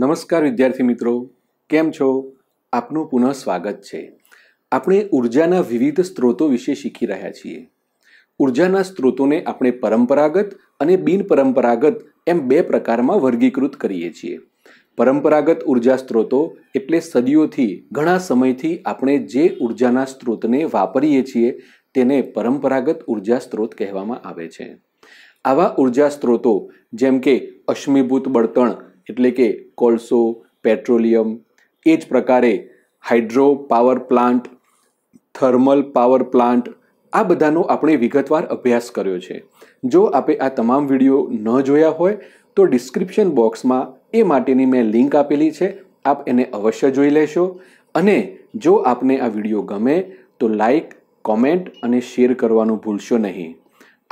નમસ્કાર વિદ્યાર્થી મિત્રો કેમ છો આપનું પુનઃ સ્વાગત છે આપણે ઉર્જાના વિવિધ સ્ત્રોતો વિશે શીખી રહ્યા છીએ ઉર્જાના સ્ત્રોતોને આપણે પરંપરાગત અને બિનપરંપરાગત એમ બે પ્રકારમાં વર્ગીકૃત કરીએ છીએ પરંપરાગત ઉર્જા સ્ત્રોતો એટલે સદીઓથી ઘણા સમયથી આપણે જે ઉર્જાના સ્ત્રોતને વાપરીએ છીએ તેને પરંપરાગત ઉર્જા સ્ત્રોત કહેવામાં આવે છે આવા ઉર્જા સ્ત્રોતો જેમ કે અશ્મિભૂત બળતણ એટલે કે કોલસો પેટ્રોલિયમ એ જ પ્રકારે hydro power plant thermal power plant આ બધાનો આપણે વિગતવાર અભ્યાસ કર્યો છે જો આપે આ તમામ વિડીયો ન જોયા હોય તો ડિસ્ક્રિપ્શન બોક્સમાં એ માટેની મેં લિંક આપેલી છે આપ એને અવશ્ય જોઈ લેશો અને જો આપને આ વિડીયો ગમે તો લાઇક કોમેન્ટ અને શેર કરવાનું ભૂલશો નહીં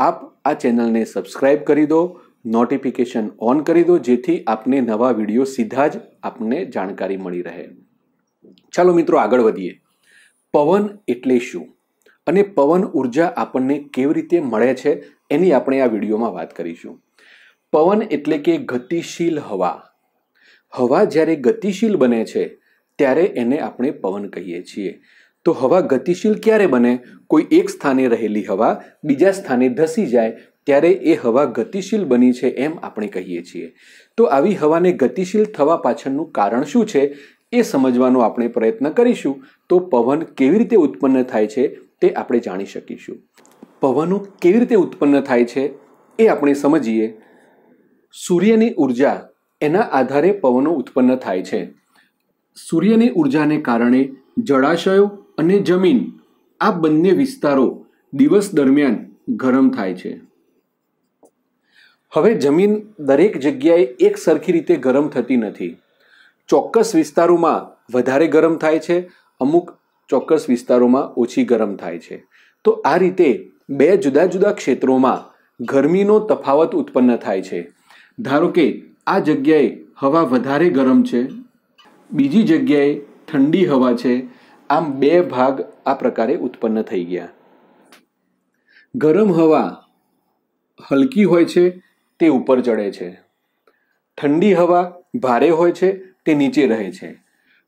આપ આ ચેનલને સબસ્ક્રાઇબ કરી દો નોટિફિકેશન ઓન કરી દો જેથી આપને નવા વિડીયો સીધા જ આપને જાણકારી મળી રહે ચાલો મિત્રો આગળ વધીએ પવન એટલે શું અને પવન ઉર્જા આપણને કેવી રીતે મળે છે એની આપણે આ વિડીયોમાં વાત કરીશું પવન એટલે કે ગતિશીલ હવા હવા જ્યારે ગતિશીલ બને છે ત્યારે એને આપણે પવન કહીએ છીએ તો હવા ગતિશીલ ક્યારે બને કોઈ એક સ્થાને રહેલી હવા બીજા સ્થાને ધસી જાય ત્યારે એ હવા ગતિશીલ બની છે એમ આપણે કહીએ છીએ તો આવી હવાને ગતિશીલ થવા પાછળનું કારણ શું છે એ સમજવાનો આપણે પ્રયત્ન કરીશું તો પવન કેવી રીતે ઉત્પન્ન થાય છે તે આપણે જાણી શકીશું પવનો કેવી રીતે ઉત્પન્ન થાય છે એ આપણે સમજીએ સૂર્યની ઉર્જા એના આધારે પવનો ઉત્પન્ન થાય છે સૂર્યની ઉર્જાને કારણે જળાશયો અને જમીન આ બંને વિસ્તારો દિવસ દરમિયાન ગરમ થાય છે હવે જમીન દરેક જગ્યાએ એક સરખી રીતે ગરમ થતી નથી ચોક્કસ વિસ્તારોમાં વધારે ગરમ થાય છે અમુક ચોક્કસ વિસ્તારોમાં ઓછી ગરમ થાય છે તો આ રીતે બે જુદા જુદા ક્ષેત્રોમાં ગરમીનો તફાવત ઉત્પન્ન થાય છે ધારો કે આ જગ્યાએ હવા વધારે ગરમ છે બીજી જગ્યાએ ઠંડી હવા છે આમ બે ભાગ આ પ્રકારે ઉત્પન્ન થઈ ગયા ગરમ હવા હલકી હોય છે તે ઉપર ચડે છે ઠંડી હવા ભારે હોય છે તે નીચે રહે છે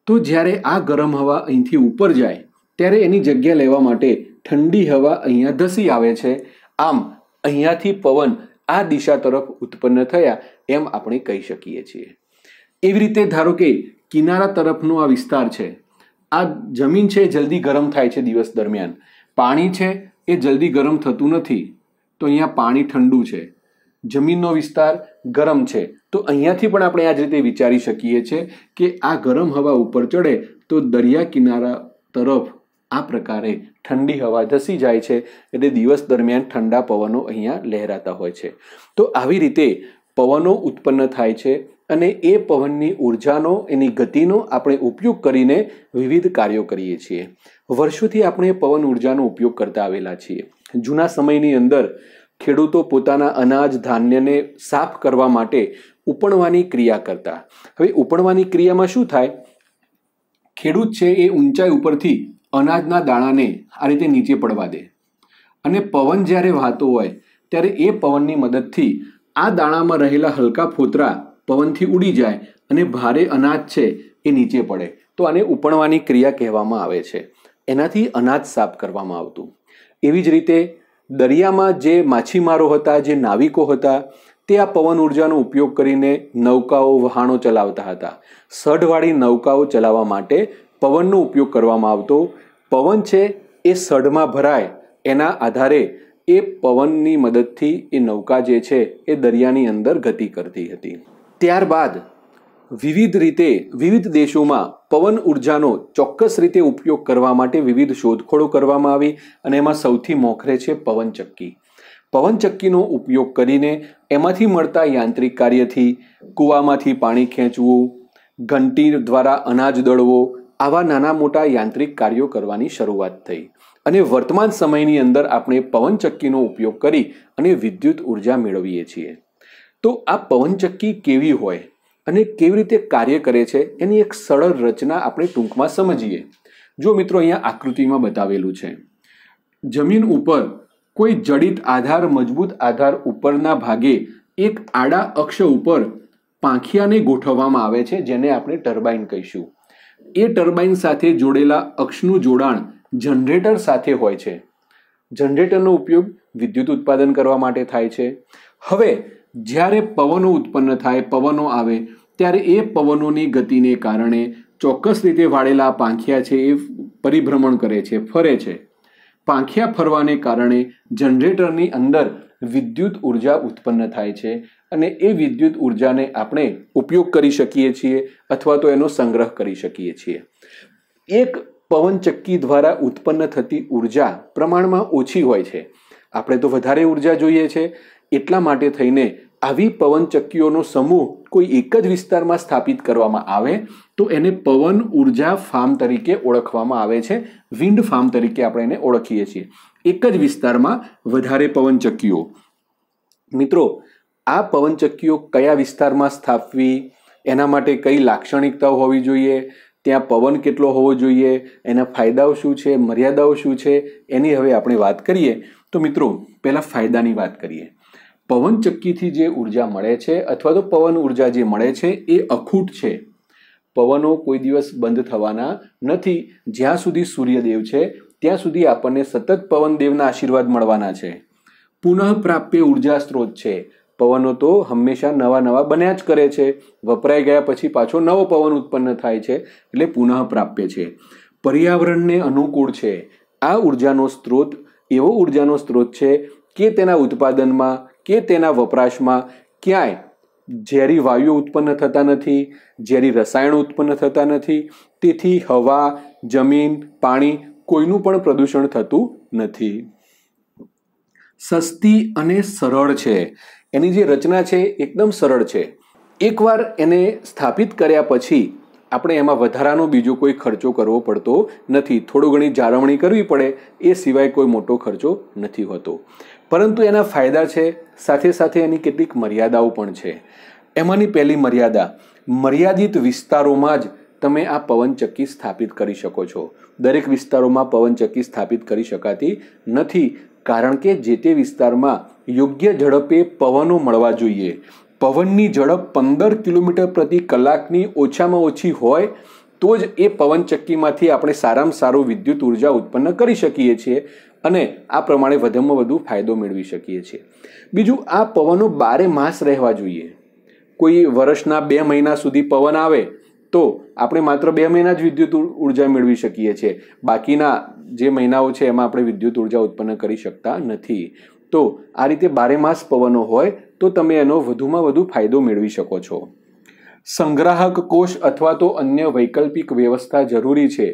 તો જ્યારે આ ગરમ હવા અહીંથી ઉપર જાય ત્યારે એની જગ્યા લેવા માટે ઠંડી હવા અહીંયા ધસી આવે છે આમ અહીંયાથી પવન આ દિશા તરફ ઉત્પન્ન થયા એમ આપણે કહી શકીએ છીએ એવી રીતે ધારો કે કિનારા તરફનો આ વિસ્તાર છે આ જમીન છે જલ્દી ગરમ થાય છે દિવસ દરમિયાન પાણી છે એ જલ્દી ગરમ થતું નથી તો અહીંયા પાણી ઠંડુ છે જમીનનો વિસ્તાર ગરમ છે તો અહીંયાથી પણ આપણે આ જ રીતે વિચારી શકીએ છીએ કે આ ગરમ હવા ઉપર ચડે તો દરિયા કિનારા તરફ આ પ્રકારે ઠંડી હવા ધસી જાય છે એટલે દિવસ દરમિયાન ઠંડા પવનો અહીંયા લહેરાતા હોય છે તો આવી રીતે પવનો ઉત્પન્ન થાય છે અને એ પવનની ઉર્જાનો એની ગતિનો આપણે ઉપયોગ કરીને વિવિધ કાર્યો કરીએ છીએ વર્ષોથી આપણે પવન ઉર્જાનો ઉપયોગ કરતા આવેલા છીએ જૂના સમયની અંદર ખેડૂતો પોતાના અનાજ ધાન્યને સાફ કરવા માટે ઉપણવાની ક્રિયા કરતા હવે ઉપણવાની ક્રિયામાં શું થાય ખેડૂત છે એ ઊંચાઈ ઉપરથી અનાજના દાણાને આ રીતે નીચે પડવા દે અને પવન જ્યારે વહાતો હોય ત્યારે એ પવનની મદદથી આ દાણામાં રહેલા હલકા ફોતરા પવનથી ઉડી જાય અને ભારે અનાજ છે એ નીચે પડે તો આને ઉપણવાની ક્રિયા કહેવામાં આવે છે એનાથી અનાજ સાફ કરવામાં આવતું એવી જ રીતે દરિયામાં જે માછીમારો હતા જે નાવિકો હતા તે આ પવન ઉર્જાનો ઉપયોગ કરીને નૌકાઓ વહાણો ચલાવતા હતા સઢવાળી નૌકાઓ ચલાવવા માટે પવનનો ઉપયોગ કરવામાં આવતો પવન છે એ સઢમાં ભરાય એના આધારે એ પવનની મદદથી એ નૌકા જે છે એ દરિયાની અંદર ગતિ કરતી હતી ત્યારબાદ વિવિધ રીતે વિવિધ દેશોમાં પવન ઉર્જાનો ચોક્કસ રીતે ઉપયોગ કરવા માટે વિવિધ શોધખોળો કરવામાં આવી અને એમાં સૌથી મોખરે છે પવનચક્કી પવનચક્કીનો ઉપયોગ કરીને એમાંથી મળતા યાંત્રિક કાર્યથી કૂવામાંથી પાણી ખેંચવું ઘંટી દ્વારા અનાજ દળવો આવા નાના મોટા યાંત્રિક કાર્યો કરવાની શરૂઆત થઈ અને વર્તમાન સમયની અંદર આપણે પવનચક્કીનો ઉપયોગ કરી અને વિદ્યુત ઉર્જા મેળવીએ છીએ તો આ પવનચક્કી કેવી હોય અને કેવી રીતે કાર્ય કરે છે એની એક સરળ રચના આપણે ટૂંકમાં સમજીએ જો મિત્રો અહીંયા આકૃતિમાં બતાવેલું છે જમીન ઉપર કોઈ જડિત આધાર મજબૂત આધાર ઉપરના ભાગે એક આડા અક્ષ ઉપર પાંખિયાને ગોઠવવામાં આવે છે જેને આપણે ટર્બાઇન કહીશું એ ટર્બાઇન સાથે જોડેલા અક્ષનું જોડાણ જનરેટર સાથે હોય છે જનરેટરનો ઉપયોગ વિદ્યુત ઉત્પાદન કરવા માટે થાય છે હવે જ્યારે પવનો ઉત્પન્ન થાય પવનો આવે ત્યારે એ પવનોની ગતિને કારણે ચોક્કસ રીતે વાળેલા પાંખિયા છે એ પરિભ્રમણ કરે છે ફરે છે પાંખિયા ફરવાને કારણે જનરેટરની અંદર વિદ્યુત ઉર્જા ઉત્પન્ન થાય છે અને એ વિદ્યુત ઉર્જાને આપણે ઉપયોગ કરી શકીએ છીએ અથવા તો એનો સંગ્રહ કરી શકીએ છીએ એક પવનચક્કી દ્વારા ઉત્પન્ન થતી ઉર્જા પ્રમાણમાં ઓછી હોય છે આપણે તો વધારે ઉર્જા જોઈએ છે એટલા માટે થઈને આવી પવનચક્કીઓનો સમૂહ કોઈ એક જ વિસ્તારમાં સ્થાપિત કરવામાં આવે તો એને પવન ઉર્જા ફાર્મ તરીકે ઓળખવામાં આવે છે વિન્ડ ફાર્મ તરીકે આપણે એને ઓળખીએ છીએ એક જ વિસ્તારમાં વધારે પવનચક્કીઓ મિત્રો આ પવનચક્કીઓ કયા વિસ્તારમાં સ્થાપવી એના માટે કઈ લાક્ષણિકતાઓ હોવી જોઈએ ત્યાં પવન કેટલો હોવો જોઈએ એના ફાયદાઓ શું છે મર્યાદાઓ શું છે એની હવે આપણે વાત કરીએ તો મિત્રો પહેલાં ફાયદાની વાત કરીએ પવનચક્કીથી જે ઉર્જા મળે છે અથવા તો પવન ઉર્જા જે મળે છે એ અખૂટ છે પવનો કોઈ દિવસ બંધ થવાના નથી જ્યાં સુધી સૂર્યદેવ છે ત્યાં સુધી આપણને સતત પવનદેવના આશીર્વાદ મળવાના છે પુનઃ પ્રાપ્ય ઉર્જા સ્ત્રોત છે પવનો તો હંમેશા નવા નવા બન્યા જ કરે છે વપરાઈ ગયા પછી પાછો નવો પવન ઉત્પન્ન થાય છે એટલે પુનઃ પ્રાપ્ય છે પર્યાવરણને અનુકૂળ છે આ ઉર્જાનો સ્ત્રોત એવો ઉર્જાનો સ્ત્રોત છે કે તેના ઉત્પાદનમાં કે તેના વપરાશમાં ક્યાંય ઝેરી વાયુઓ ઉત્પન્ન થતા નથી ઝેરી રસાયણો ઉત્પન્ન થતા નથી તેથી હવા જમીન પાણી કોઈનું પણ પ્રદૂષણ થતું નથી સસ્તી અને સરળ છે એની જે રચના છે એકદમ સરળ છે એકવાર એને સ્થાપિત કર્યા પછી આપણે એમાં વધારાનો બીજો કોઈ ખર્ચો કરવો પડતો નથી થોડો ઘણી જાળવણી કરવી પડે એ સિવાય કોઈ મોટો ખર્ચો નથી હોતો પરંતુ એના ફાયદા છે સાથે સાથે એની કેટલીક મર્યાદાઓ પણ છે એમાંની પહેલી મર્યાદા મર્યાદિત વિસ્તારોમાં જ તમે આ પવનચક્કી સ્થાપિત કરી શકો છો દરેક વિસ્તારોમાં પવનચક્કી સ્થાપિત કરી શકાતી નથી કારણ કે જે તે વિસ્તારમાં યોગ્ય ઝડપે પવનો મળવા જોઈએ પવનની ઝડપ પંદર કિલોમીટર પ્રતિ કલાકની ઓછામાં ઓછી હોય તો જ એ પવનચક્કીમાંથી આપણે સારામાં સારું વિદ્યુત ઉર્જા ઉત્પન્ન કરી શકીએ છીએ અને આ પ્રમાણે વધુમાં વધુ ફાયદો મેળવી શકીએ છીએ બીજું આ પવનો બારે માસ રહેવા જોઈએ કોઈ વર્ષના બે મહિના સુધી પવન આવે તો આપણે માત્ર બે મહિના જ વિદ્યુત ઉર્જા મેળવી શકીએ છીએ બાકીના જે મહિનાઓ છે એમાં આપણે વિદ્યુત ઉર્જા ઉત્પન્ન કરી શકતા નથી તો આ રીતે બારેમાસ પવનો હોય તો તમે એનો વધુમાં વધુ ફાયદો મેળવી શકો છો સંગ્રાહક કોષ અથવા તો અન્ય વૈકલ્પિક વ્યવસ્થા જરૂરી છે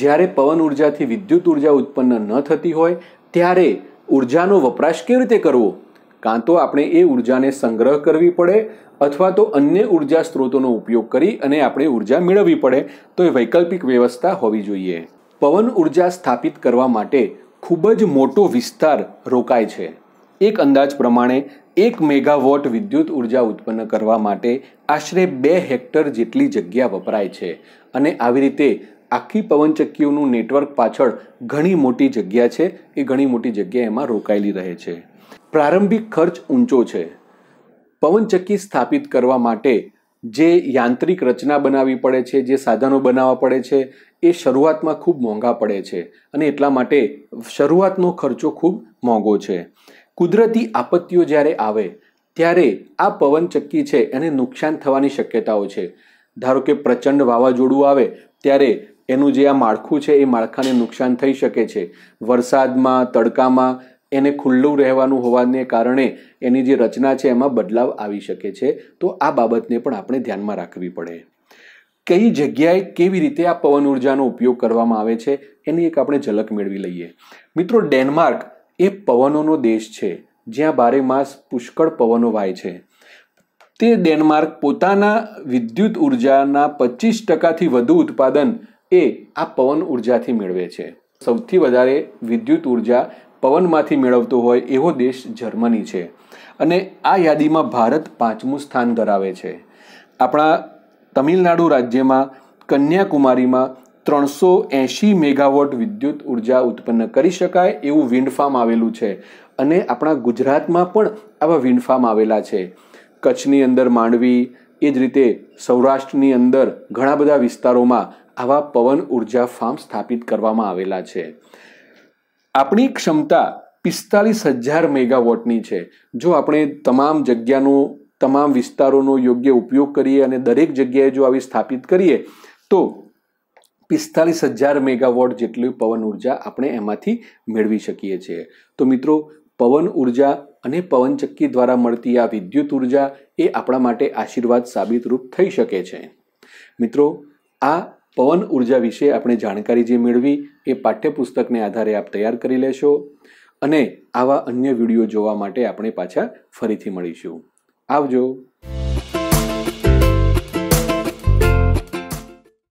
જ્યારે પવન ઊર્જાથી વિદ્યુત ઉર્જા ઉત્પન્ન ન થતી હોય ત્યારે ઊર્જાનો વપરાશ કેવી રીતે કરવો કાં તો આપણે એ ઊર્જાને સંગ્રહ કરવી પડે અથવા તો અન્ય ઊર્જા સ્ત્રોતોનો ઉપયોગ કરી અને આપણે ઉર્જા મેળવવી પડે તો એ વૈકલ્પિક વ્યવસ્થા હોવી જોઈએ પવન ઊર્જા સ્થાપિત કરવા માટે ખૂબ જ મોટો વિસ્તાર રોકાય છે એક અંદાજ પ્રમાણે એક મેગાવોટ વિદ્યુત ઉર્જા ઉત્પન્ન કરવા માટે આશરે બે હેક્ટર જેટલી જગ્યા વપરાય છે અને આવી રીતે આખી પવનચક્કીઓનું નેટવર્ક પાછળ ઘણી મોટી જગ્યા છે એ ઘણી મોટી જગ્યા એમાં રોકાયેલી રહે છે પ્રારંભિક ખર્ચ ઊંચો છે પવનચક્કી સ્થાપિત કરવા માટે જે યાંત્રિક રચના બનાવવી પડે છે જે સાધનો બનાવવા પડે છે એ શરૂઆતમાં ખૂબ મોંઘા પડે છે અને એટલા માટે શરૂઆતનો ખર્ચો ખૂબ મોંઘો છે કુદરતી આપત્તિઓ જ્યારે આવે ત્યારે આ પવનચક્કી છે એને નુકસાન થવાની શક્યતાઓ છે ધારો કે પ્રચંડ વાવાઝોડું આવે ત્યારે એનું જે આ માળખું છે એ માળખાને નુકસાન થઈ શકે છે વરસાદમાં તડકામાં એને ખુલ્લું રહેવાનું હોવાને કારણે એની જે રચના છે એમાં બદલાવ આવી શકે છે તો આ બાબતને પણ આપણે ધ્યાનમાં રાખવી પડે કઈ જગ્યાએ કેવી રીતે આ પવન ઉર્જાનો ઉપયોગ કરવામાં આવે છે એની એક આપણે ઝલક મેળવી લઈએ મિત્રો ડેનમાર્ક એ પવનોનો દેશ છે જ્યાં બારે માસ પુષ્કળ પવનો વાય છે તે ડેનમાર્ક પોતાના વિદ્યુત ઉર્જાના પચીસ ટકાથી વધુ ઉત્પાદન એ આ પવન ઉર્જાથી મેળવે છે સૌથી વધારે વિદ્યુત ઉર્જા પવનમાંથી મેળવતો હોય એવો દેશ જર્મની છે અને આ યાદીમાં ભારત પાંચમું સ્થાન ધરાવે છે આપણા તમિલનાડુ રાજ્યમાં કન્યાકુમારીમાં ત્રણસો એંશી મેગાવોટ વિદ્યુત ઉર્જા ઉત્પન્ન કરી શકાય એવું વિન્ડ ફાર્મ આવેલું છે અને આપણા ગુજરાતમાં પણ આવા વિન્ડ ફાર્મ આવેલા છે કચ્છની અંદર માંડવી એ જ રીતે સૌરાષ્ટ્રની અંદર ઘણા બધા વિસ્તારોમાં આવા પવન ઉર્જા ફાર્મ સ્થાપિત કરવામાં આવેલા છે આપણી ક્ષમતા પિસ્તાલીસ હજાર મેગાવોટની છે જો આપણે તમામ જગ્યાનો તમામ વિસ્તારોનો યોગ્ય ઉપયોગ કરીએ અને દરેક જગ્યાએ જો આવી સ્થાપિત કરીએ તો પિસ્તાલીસ હજાર મેગાવોટ જેટલી પવન ઉર્જા આપણે એમાંથી મેળવી શકીએ છીએ તો મિત્રો પવન ઉર્જા અને પવનચક્કી દ્વારા મળતી આ વિદ્યુત ઉર્જા એ આપણા માટે આશીર્વાદ સાબિત રૂપ થઈ શકે છે મિત્રો આ પવન ઉર્જા વિશે આપણે જાણકારી જે મેળવી એ પાઠ્યપુસ્તકને આધારે આપ તૈયાર કરી લેશો અને આવા અન્ય વિડીયો જોવા માટે આપણે પાછા ફરીથી મળીશું આવજો